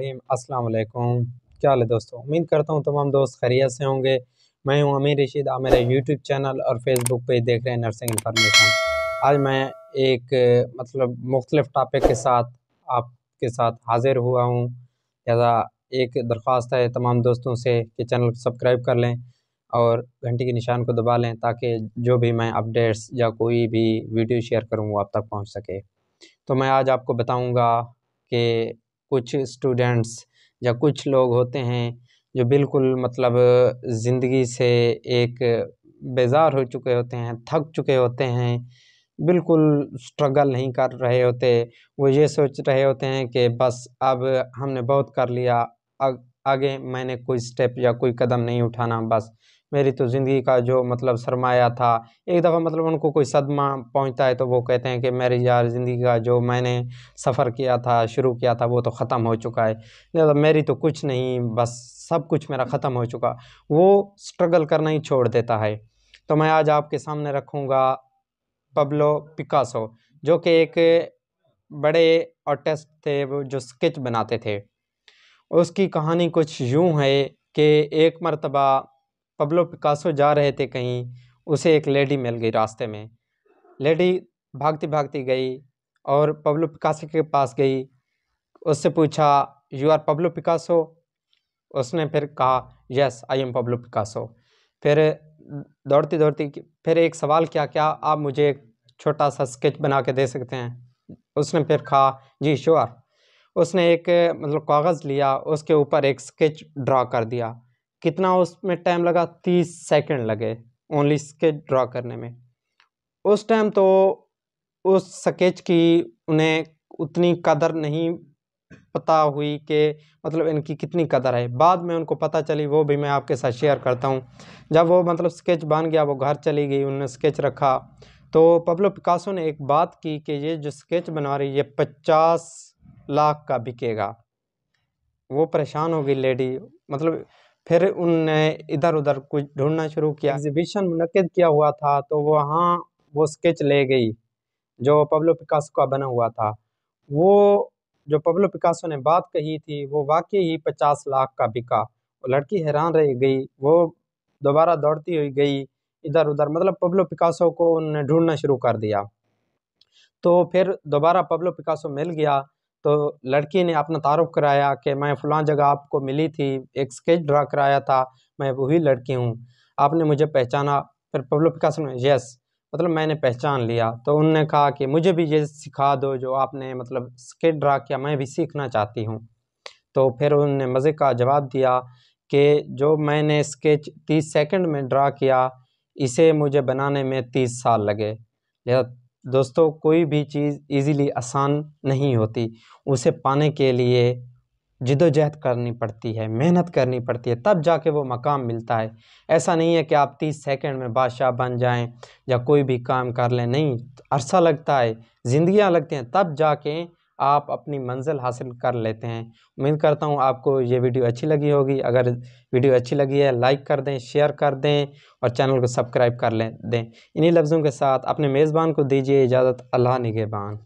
रहीम अस्सलाम वालेकुम क्या हाल है दोस्तों उम्मीद करता हूँ तमाम दोस्त खैरियत से होंगे मैं हूँ अमीर रशीद आप मेरा यूट्यूब चैनल और फेसबुक पे देख रहे हैं नर्सिंग इन्फॉर्मेशन आज मैं एक मतलब मुख्तलिफ टॉपिक के साथ आपके साथ हाजिर हुआ हूँ लिहाजा एक दरख्वास्त है तमाम दोस्तों से कि चैनल सब्सक्राइब कर लें और घंटी के निशान को दबा लें ताकि जो भी मैं अपडेट्स या कोई भी वीडियो शेयर करूँ वो आप तक पहुँच सके तो मैं आज आपको बताऊँगा कि कुछ स्टूडेंट्स या कुछ लोग होते हैं जो बिल्कुल मतलब ज़िंदगी से एक बेज़ार हो चुके होते हैं थक चुके होते हैं बिल्कुल स्ट्रगल नहीं कर रहे होते वो ये सोच रहे होते हैं कि बस अब हमने बहुत कर लिया अब आगे मैंने कोई स्टेप या कोई कदम नहीं उठाना बस मेरी तो ज़िंदगी का जो मतलब सरमाया था एक दफ़ा मतलब उनको कोई सदमा पहुंचता है तो वो कहते हैं कि मेरी यार ज़िंदगी का जो मैंने सफ़र किया था शुरू किया था वो तो ख़त्म हो चुका है लिहाजा मतलब मेरी तो कुछ नहीं बस सब कुछ मेरा ख़त्म हो चुका वो स्ट्रगल करना ही छोड़ देता है तो मैं आज आपके सामने रखूँगा पब्लो पिकासो जो कि एक बड़े आर्टिस्ट थे वो जो स्केच बनाते थे उसकी कहानी कुछ यूँ है कि एक मरतबा पब्लो पिकासो जा रहे थे कहीं उसे एक लेडी मिल गई रास्ते में लेडी भागती भागती गई और पब्लो पिकासो के पास गई उससे पूछा यू आर पब्लो पिकासो उसने फिर कहा yes I am Pablo Picasso फिर दौड़ती दौड़ती फिर एक सवाल क्या क्या आप मुझे एक छोटा सा स्केच बना के दे सकते हैं उसने फिर कहा जी श्योर उसने एक मतलब कागज़ लिया उसके ऊपर एक स्केच ड्रा कर दिया कितना उसमें टाइम लगा तीस सेकंड लगे ओनली स्केच ड्रा करने में उस टाइम तो उस स्केच की उन्हें उतनी कदर नहीं पता हुई कि मतलब इनकी कितनी कदर है बाद में उनको पता चली वो भी मैं आपके साथ शेयर करता हूँ जब वो मतलब स्केच बन गया वो घर चली गई उन्होंने स्केच रखा तो पब्लो पिकासो ने एक बात की कि ये जो स्केच बना रही है पचास लाख का बिकेगा वो परेशान हो गई लेडी मतलब फिर उनने इधर उधर कुछ ढूंढना शुरू किया एग्जीबिशन मुनद किया हुआ था तो वहाँ वो स्केच हाँ, ले गई जो पब्लो पिकासो का बना हुआ था वो जो पब्लो पिकासो ने बात कही थी वो वाकई ही पचास लाख का बिका वो लड़की हैरान रह गई वो दोबारा दौड़ती हुई गई इधर उधर मतलब पब्लो पिकासो को उनने ढूंढना शुरू कर दिया तो फिर दोबारा पब्लो पिकासो मिल गया तो लड़की ने अपना तारुफ कराया कि मैं फलां जगह आपको मिली थी एक स्केच ड्रा कराया था मैं वही लड़की हूँ आपने मुझे पहचाना फिर पब्लो पिकासो ने यस मतलब मैंने पहचान लिया तो उनने कहा कि मुझे भी ये सिखा दो जो आपने मतलब स्केच ड्रा किया मैं भी सीखना चाहती हूँ तो फिर उनने मज़े का जवाब दिया कि जो मैंने स्केच तीस सेकेंड में ड्रा किया इसे मुझे बनाने में तीस साल लगे लिहाजा दोस्तों कोई भी चीज़ इजीली आसान नहीं होती उसे पाने के लिए जिदोजहद करनी पड़ती है मेहनत करनी पड़ती है तब जाके वो मकाम मिलता है ऐसा नहीं है कि आप तीस सेकंड में बादशाह बन जाएं या कोई भी काम कर लें नहीं अरसा लगता है ज़िंदियाँ लगती हैं तब जाके आप अपनी मंजिल हासिल कर लेते हैं उम्मीद करता हूँ आपको ये वीडियो अच्छी लगी होगी अगर वीडियो अच्छी लगी है लाइक कर दें शेयर कर दें और चैनल को सब्सक्राइब कर लें दें इन्हीं लफ्ज़ों के साथ अपने मेज़बान को दीजिए इजाज़त अल्लाह निगेबान